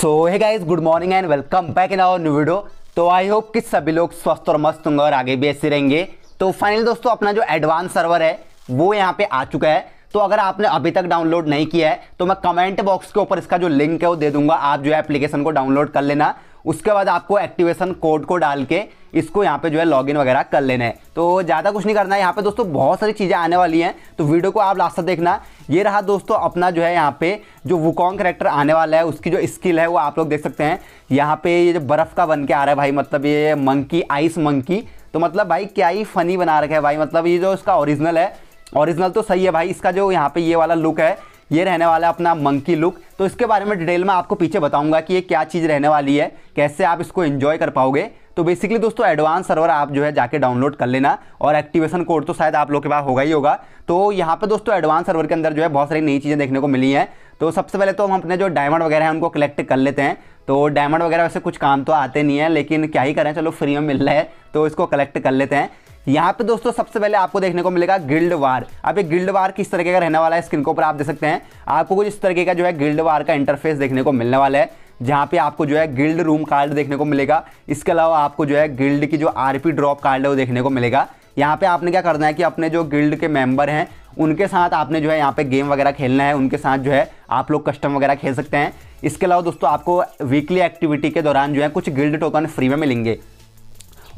so hi guys good morning and welcome back in our new video तो I hope कि सभी लोग स्वस्थ और मस्त होंगे और आगे भी ऐसे रहेंगे तो फाइनल दोस्तों अपना जो एडवांस सर्वर है वो यहाँ पे आ चुका है तो अगर आपने अभी तक डाउनलोड नहीं किया है तो मैं कमेंट बॉक्स के ऊपर इसका जो लिंक है वो दे दूंगा आप जो है एप्लीकेशन को डाउनलोड कर लेना उसके बाद आपको एक्टिवेशन कोड को डाल के इसको यहाँ पे जो है लॉगिन वगैरह कर लेना है तो ज़्यादा कुछ नहीं करना है यहाँ पे दोस्तों बहुत सारी चीज़ें आने वाली हैं तो वीडियो को आप लास्ट तक देखना ये रहा दोस्तों अपना जो है यहाँ पे जो वुकॉन्ग करेक्टर आने वाला है उसकी जो स्किल है वो आप लोग देख सकते हैं यहाँ पे ये जो बर्फ़ का बन के आ रहा है भाई मतलब ये मंकी आइस मंकी तो मतलब भाई क्या ही फ़नी बना रखा है भाई मतलब ये जो इसका ओरिजिनल है ओरिजिनल तो सही है भाई इसका जो यहाँ पे ये वाला लुक है ये रहने वाला है अपना मंकी लुक तो इसके बारे में डिटेल में आपको पीछे बताऊंगा कि ये क्या चीज़ रहने वाली है कैसे आप इसको इन्जॉय कर पाओगे तो बेसिकली दोस्तों एडवांस सर्वर आप जो है जाके डाउनलोड कर लेना और एक्टिवेशन कोड तो शायद आप लोग के पास होगा ही होगा तो यहाँ पर दोस्तों एडवांस सर्वर के अंदर जो है बहुत सारी नई चीज़ें देखने को मिली हैं तो सबसे पहले तो हम अपने जो डायमंड वगैरह हैं उनको कलेक्ट कर लेते हैं तो डायमंड वगैरह वैसे कुछ काम तो आते नहीं है लेकिन क्या ही करें चलो फ्री में मिल रहा है तो इसको कलेक्ट कर लेते हैं यहाँ पे दोस्तों सबसे पहले आपको देखने को मिलेगा गिल्ड वार अब ये गिल्ड वार किस तरीके का रहने वाला है स्क्रीन के ऊपर आप देख सकते हैं आपको कुछ इस तरीके का जो है गिल्ड वार का इंटरफेस देखने को मिलने वाला है जहाँ पे आपको जो है गिल्ड रूम कार्ड देखने को मिलेगा इसके अलावा आपको जो है गिल्ड की जो आरपी ड्रॉप कार्ड है वो देखने को मिलेगा यहाँ पे आपने क्या करना है कि अपने जो गिल्ड के मेंबर हैं उनके साथ आपने जो है यहाँ पे गेम वगैरह खेलना है उनके साथ जो है आप लोग कस्टम वगैरह खेल सकते हैं इसके अलावा दोस्तों आपको वीकली एक्टिविटी के दौरान जो है कुछ गिल्ड टोकन फ्री में मिलेंगे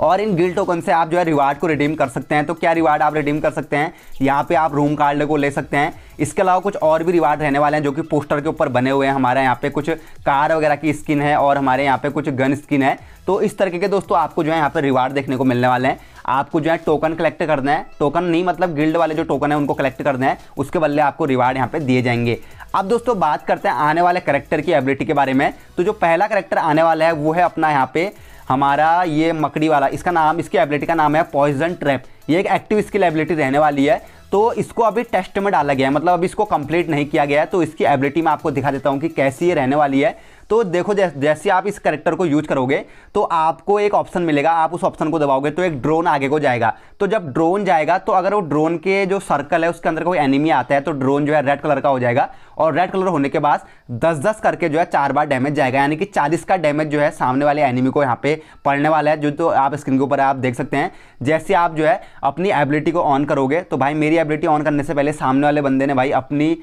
और इन गिल टोकन से आप जो है रिवार्ड को रिडीम कर सकते हैं तो क्या रिवार्ड आप रिडीम कर सकते हैं यहाँ पे आप रूम कार्ड को ले सकते हैं इसके अलावा कुछ और भी रिवार्ड रहने वाले हैं जो कि पोस्टर के ऊपर बने हुए हैं हमारे यहाँ पे कुछ कार वगैरह की स्किन है और हमारे यहाँ पे कुछ गन स्किन है तो इस तरीके के दोस्तों आपको जो है यहाँ पे रिवार्ड देखने को मिलने वाले हैं आपको जो है टोकन कलेक्ट करना है टोकन नहीं मतलब गिल्ड वाले जो टोकन है उनको कलेक्ट करना है उसके बदले आपको रिवार्ड यहाँ पे दिए जाएंगे अब दोस्तों बात करते हैं आने वाले करेक्टर की एबिलिटी के बारे में तो जो पहला करेक्टर आने वाला है वो है अपना यहाँ पे हमारा ये मकड़ी वाला इसका नाम इसकी एबिलिटी का नाम है पॉइजन ट्रैप ये एक एक्टिव स्किल एबिलिटी रहने वाली है तो इसको अभी टेस्ट में डाला गया है मतलब अभी इसको कंप्लीट नहीं किया गया है तो इसकी एबिलिटी मैं आपको दिखा देता हूँ कि कैसी ये रहने वाली है तो देखो जैसे आप इस करेक्टर को यूज करोगे तो आपको एक ऑप्शन मिलेगा आप उस ऑप्शन को दबाओगे तो एक ड्रोन आगे को जाएगा तो जब ड्रोन जाएगा तो अगर वो ड्रोन के जो सर्कल है उसके अंदर कोई एनिमी आता है तो ड्रोन जो है रेड कलर का हो जाएगा और रेड कलर होने के बाद दस दस करके जो है चार बार डैमेज जाएगा यानी कि चालीस का डैमेज जो है सामने वाले एनिमी को यहाँ पे पड़ने वाला है जो तो आप स्क्रीन के ऊपर आप देख सकते हैं जैसे आप जो है अपनी एबिलिटी को ऑन करोगे तो भाई मेरी एबिलिटी ऑन करने से पहले सामने वाले बंदे ने भाई अपनी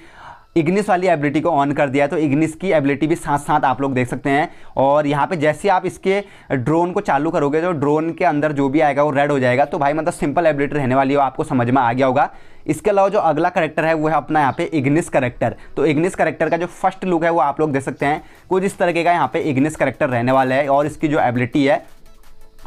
इग्निस वाली एबिलिटी को ऑन कर दिया है तो इग्निस की एबिलिटी भी साथ साथ आप लोग देख सकते हैं और यहाँ पे जैसे आप इसके ड्रोन को चालू करोगे तो ड्रोन के अंदर जो भी आएगा वो रेड हो जाएगा तो भाई मतलब सिंपल एबिलिटी रहने वाली हो आपको समझ में आ गया होगा इसके अलावा जो अगला करेक्टर है वो है अपना यहाँ पे इग्निस करेक्टर तो इग्निस करेक्टर का जो फर्स्ट लुक है वो आप लोग देख सकते हैं कुछ इस तरीके का यहाँ पे इग्निस करेक्टर रहने वाला है और इसकी जो एबिलिटी है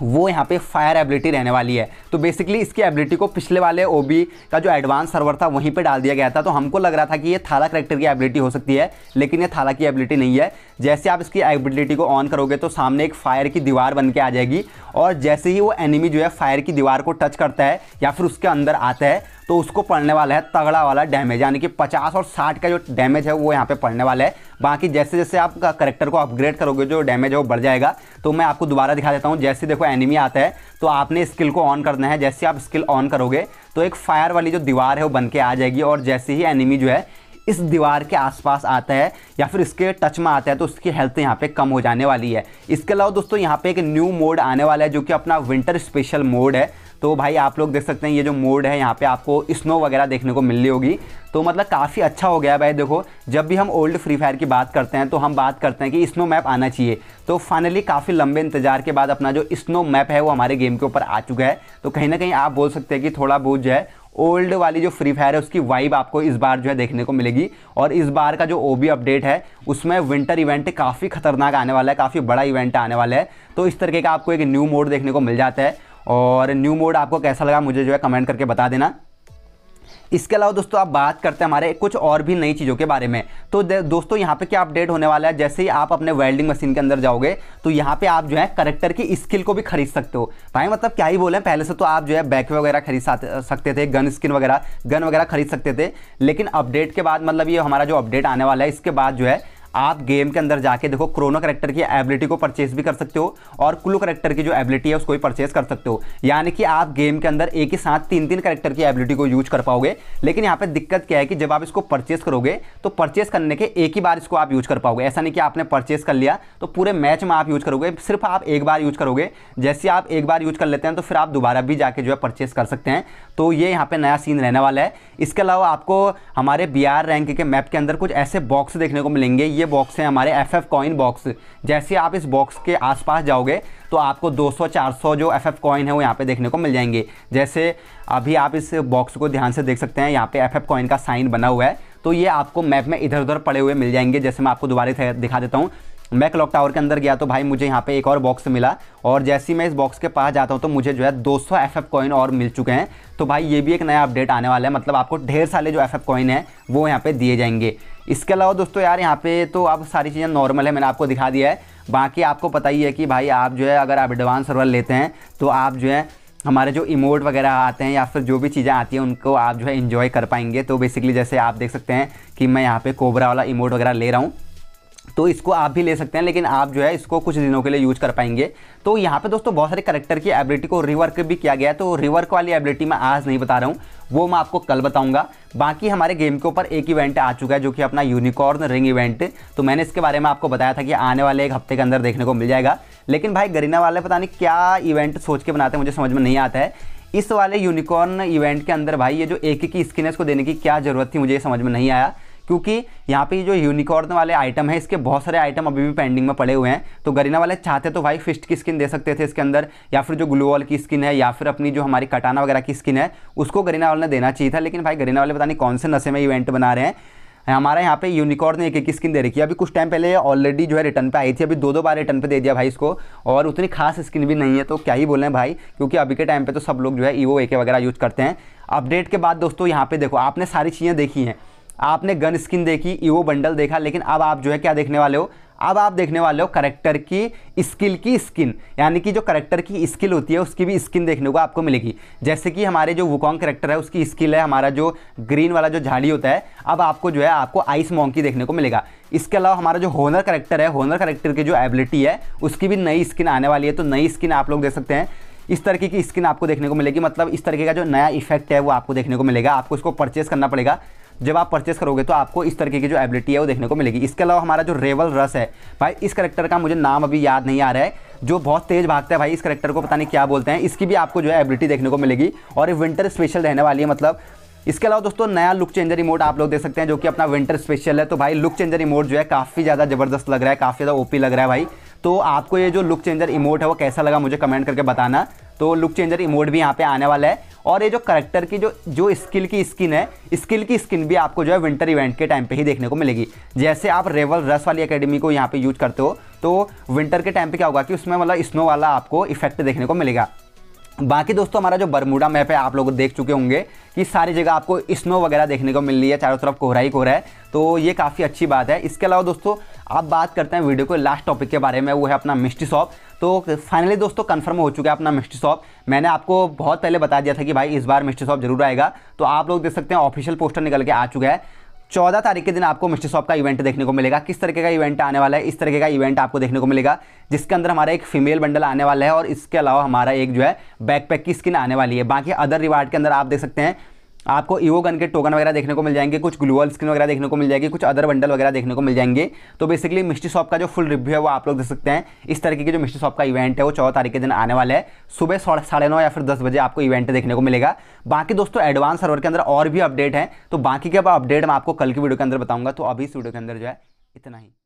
वो यहाँ पे फायर एबिलिटी रहने वाली है तो बेसिकली इसकी एबिलिटी को पिछले वाले ओबी का जो एडवांस सर्वर था वहीं पे डाल दिया गया था तो हमको लग रहा था कि ये थाला करेक्टर की एबिलिटी हो सकती है लेकिन ये थाला की एबिलिटी नहीं है जैसे आप इसकी एबिलिटी को ऑन करोगे तो सामने एक फायर की दीवार बन के आ जाएगी और जैसे ही वो एनिमी जो है फायर की दीवार को टच करता है या फिर उसके अंदर आता है तो उसको पड़ने वाला है तगड़ा वाला डैमेज यानी कि 50 और 60 का जो डैमेज है वो यहाँ पे पड़ने वाला है बाकी जैसे जैसे आप करेक्टर को अपग्रेड करोगे जो डैमेज है वो बढ़ जाएगा तो मैं आपको दोबारा दिखा देता हूँ जैसे देखो एनिमी आता है तो आपने स्किल को ऑन करना है जैसे आप स्किल ऑन करोगे तो एक फायर वाली जो दीवार है वो बन के आ जाएगी और जैसे ही एनिमी जो है इस दीवार के आसपास आता है या फिर इसके टच में आता है तो उसकी हेल्थ यहाँ पे कम हो जाने वाली है इसके अलावा दोस्तों यहाँ पे एक न्यू मोड आने वाला है जो कि अपना विंटर स्पेशल मोड है तो भाई आप लोग देख सकते हैं ये जो मोड है यहाँ पे आपको स्नो वगैरह देखने को मिल रही होगी तो मतलब काफ़ी अच्छा हो गया भाई देखो जब भी हम ओल्ड फ्री फायर की बात करते हैं तो हम बात करते हैं कि स्नो मैप आना चाहिए तो फाइनली काफ़ी लंबे इंतजार के बाद अपना जो स्नो मैप है वो हमारे गेम के ऊपर आ चुका है तो कहीं ना कहीं आप बोल सकते हैं कि थोड़ा बहुत जो है ओल्ड वाली जो फ्री फायर है उसकी वाइब आपको इस बार जो है देखने को मिलेगी और इस बार का जो ओ अपडेट है उसमें विंटर इवेंट काफ़ी खतरनाक आने वाला है काफ़ी बड़ा इवेंट आने वाला है तो इस तरीके का आपको एक न्यू मोड देखने को मिल जाता है और न्यू मोड आपको कैसा लगा मुझे जो है कमेंट करके बता देना इसके अलावा दोस्तों आप बात करते हैं हमारे कुछ और भी नई चीज़ों के बारे में तो दोस्तों यहाँ पे क्या अपडेट होने वाला है जैसे ही आप अपने वेल्डिंग मशीन के अंदर जाओगे तो यहाँ पे आप जो है करेक्टर की स्किल को भी खरीद सकते हो भाई मतलब क्या ही बोले पहले से तो आप जो है बैक वगैरह खरीद सकते थे गन स्किन वगैरह गन वगैरह खरीद सकते थे लेकिन अपडेट के बाद मतलब ये हमारा जो अपडेट आने वाला है इसके बाद जो है आप गेम के अंदर जाके देखो क्रोनो करेक्टर की एबिलिटी को परचेस भी कर सकते हो और क्लू करेक्टर की जो एबिलिटी है उसको भी परचेस कर सकते हो यानी कि आप गेम के अंदर एक ही साथ तीन तीन करेक्टर की एबिलिटी को यूज कर पाओगे लेकिन यहाँ पे दिक्कत क्या है कि जब आप इसको परचेस करोगे तो परचेस करने के एक ही बार इसको आप यूज कर पाओगे ऐसा नहीं कि आपने परचेस कर लिया तो पूरे मैच में आप यूज करोगे सिर्फ आप एक बार यूज करोगे जैसे आप एक बार यूज कर लेते हैं तो फिर आप दोबारा भी जाके जो है परचेस कर सकते हैं तो ये यहाँ पे नया सीन रहने वाला है इसके अलावा आपको हमारे बी रैंक के मैप के अंदर कुछ ऐसे बॉक्स देखने को मिलेंगे ये बॉक्स हैं हमारे एफ एफ कॉइन बॉक्स जैसे आप इस बॉक्स के आसपास जाओगे तो आपको 200-400 जो एफ एफ कॉइन है वो यहाँ पे देखने को मिल जाएंगे जैसे अभी आप इस बॉक्स को ध्यान से देख सकते हैं यहाँ पे एफ एफ कॉइन का साइन बना हुआ है तो ये आपको मैप में इधर उधर पड़े हुए मिल जाएंगे जैसे मैं आपको दोबारा दिखा देता हूँ मैं क्लॉक टावर के अंदर गया तो भाई मुझे यहाँ पे एक और बॉक्स मिला और जैसे ही मैं इस बॉक्स के पास जाता हूँ तो मुझे जो है 200 एफएफ कॉइन और मिल चुके हैं तो भाई ये भी एक नया अपडेट आने वाला है मतलब आपको ढेर सारे जो एफ एफ कॉइन है वो यहाँ पे दिए जाएंगे इसके अलावा दोस्तों यार यहाँ पे तो अब सारी चीज़ें नॉर्मल है मैंने आपको दिखा दिया है बाकी आपको पता ही है कि भाई आप जो है अगर आप एडवांस सर्वर लेते हैं तो आप जो है हमारे जो इमोट वगैरह आते हैं या फिर जो भी चीज़ें आती हैं उनको आप जो है इन्जॉय कर पाएंगे तो बेसिकली जैसे आप देख सकते हैं कि मैं यहाँ पे कोबरा वाला इमोट वगैरह ले रहा हूँ तो इसको आप भी ले सकते हैं लेकिन आप जो है इसको कुछ दिनों के लिए यूज कर पाएंगे तो यहाँ पे दोस्तों बहुत सारे करेक्टर की एबिलिटी को रिवर्क भी किया गया है तो रिवर्क वाली एबिलिटी मैं आज नहीं बता रहा हूँ वो मैं आपको कल बताऊंगा बाकी हमारे गेम के ऊपर एक इवेंट आ चुका है जो कि अपना यूनिकॉर्न रिंग इवेंट तो मैंने इसके बारे में आपको बताया था कि आने वाले एक हफ्ते के अंदर देखने को मिल जाएगा लेकिन भाई गरीना वाले पता नहीं क्या इवेंट सोच के बनाते हैं मुझे समझ में नहीं आता है इस वाले यूनिकॉर्न इवेंट के अंदर भाई ये जो एक की स्किन है देने की क्या ज़रूरत थी मुझे समझ में नहीं आया क्योंकि यहाँ पे जो यूनिकॉर्न वाले आइटम है इसके बहुत सारे आइटम अभी भी पेंडिंग में पड़े हुए हैं तो गरीना वाले चाहते तो भाई फिस्ट की स्किन दे सकते थे इसके अंदर या फिर जो वॉल की स्किन है या फिर अपनी जो हमारी कटाना वगैरह की स्किन है उसको गरीना वाले ने देना चाहिए था लेकिन भाई गरीना वाले पता नहीं कौन से नशे में इवेंट बना रहे हैं हमारे यहाँ पे यूनिकॉर्न ने एक एक स्किन दे रखी है अभी कुछ टाइम पहले ऑलरेडी जो है रिटर्न पे आई थी अभी दो दो बार रिटर्न पे दे दिया भाई इसको और उतनी खास स्किन भी नहीं है तो क्या ही बोलें हैं भाई क्योंकि अभी के टाइम पे तो सब लोग जो है ई एके वगैरह यूज़ करते हैं अपडेट के बाद दोस्तों यहाँ पे देखो आपने सारी चीज़ें देखी हैं आपने गन स्किन देखी ईवो बंडल देखा लेकिन अब आप जो है क्या देखने वाले हो अब आप देखने वाले हो करेक्टर की स्किल की स्किन यानी कि जो करेक्टर की स्किल होती है उसकी भी स्किन देखने को आपको मिलेगी जैसे कि हमारे जो वुकॉन्ग करेक्टर है उसकी स्किल है हमारा जो ग्रीन वाला जो झाड़ी होता है अब आपको जो है आपको आइस मॉन्की देखने को मिलेगा इसके अलावा हमारा जो होनर करेक्टर है होनर करेक्टर की जो एबिलिटी है उसकी भी नई स्किन आने वाली है तो नई स्किन आप लोग देख सकते हैं इस तरीके की स्किन आपको देखने को मिलेगी मतलब इस तरीके का जो नया इफेक्ट है वो आपको देखने को मिलेगा आपको इसको परचेस करना पड़ेगा जब आप परचेस करोगे तो आपको इस तरीके की जो एबिलिटी है वो देखने को मिलेगी इसके अलावा हमारा जो रेवल रस है भाई इस करेक्टर का मुझे नाम अभी याद नहीं आ रहा है जो बहुत तेज भागता है भाई इस करेक्टर को पता नहीं क्या बोलते हैं इसकी भी आपको जो है एबिलिटी देखने को मिलेगी और ये विंटर स्पेशल रहने वाली है मतलब इसके अलावा दोस्तों नया लुक चेंजर रिमोट आप लोग देख सकते हैं जो कि अपना विंटर स्पेशल है तो भाई लुक चेंजर रिमोट जो है काफ़ी ज़्यादा ज़बरदस्त लग रहा है काफ़ी ज़्यादा ओपी लग रहा है भाई तो आपको ये जो लुक चेंजर इमोट है वो कैसा लगा मुझे कमेंट करके बताना तो लुक चेंजर इमोड भी यहाँ पे आने वाला है और ये जो करेक्टर की जो जो स्किल की स्किन है स्किल की स्किन भी आपको जो है विंटर इवेंट के टाइम पे ही देखने को मिलेगी जैसे आप रेवल रस वाली एकेडमी को यहाँ पे यूज करते हो तो विंटर के टाइम पे क्या होगा कि उसमें मतलब स्नो वाला आपको इफेक्ट देखने को मिलेगा बाकी दोस्तों हमारा जो बरमूडा मैप है आप लोग देख चुके होंगे कि सारी जगह आपको स्नो वगैरह देखने को मिल रही है चारों तरफ कोहरा ही कोहरा है तो ये काफ़ी अच्छी बात है इसके अलावा दोस्तों आप बात करते हैं वीडियो के लास्ट टॉपिक के बारे में वो है अपना मिस्ट्री शॉप तो फाइनली दोस्तों कंफर्म हो चुका है अपना मिस्ट्री शॉप मैंने आपको बहुत पहले बता दिया था कि भाई इस बार मिस्ट्री शॉप जरूर आएगा तो आप लोग देख सकते हैं ऑफिशियल पोस्टर निकल के आ चुका है चौदह तारीख के दिन आपको मिस्टर शॉप का इवेंट देखने को मिलेगा किस तरीके का इवेंट आने वाला है इस तरीके का इवेंट आपको देखने को मिलेगा जिसके अंदर हमारा एक फीमेल बंडल आने वाला है और इसके अलावा हमारा एक जो है बैकपैक की स्किन आने वाली है बाकी अदर रिवार्ड के अंदर आप देख सकते हैं आपको ईवो गन के टोकन वगैरह देखने को मिल जाएंगे कुछ ग्लूअल स्क्रीन वगैरह देखने को मिल जाएगी कुछ अदर बंडल वगैरह देखने को मिल जाएंगे तो बेसिकली मिस्ट्री शॉप का जो फुल रिव्यू है वो आप लोग देख सकते हैं इस तरीके की जो मिस्ट्री शॉप का इवेंट है वो चौदह तारीख के दिन आने वाला है सुबह साढ़े नौ या फिर दस बजे आपको इवेंट देखने को मिलेगा बाकी दोस्तों एडवांस सर्वर के अंदर और भी अपडेट है तो बाकी के अब अपडेट मैं आपको कल की वीडियो के अंदर बताऊंगा तो अभी इस वीडियो के अंदर जो है इतना ही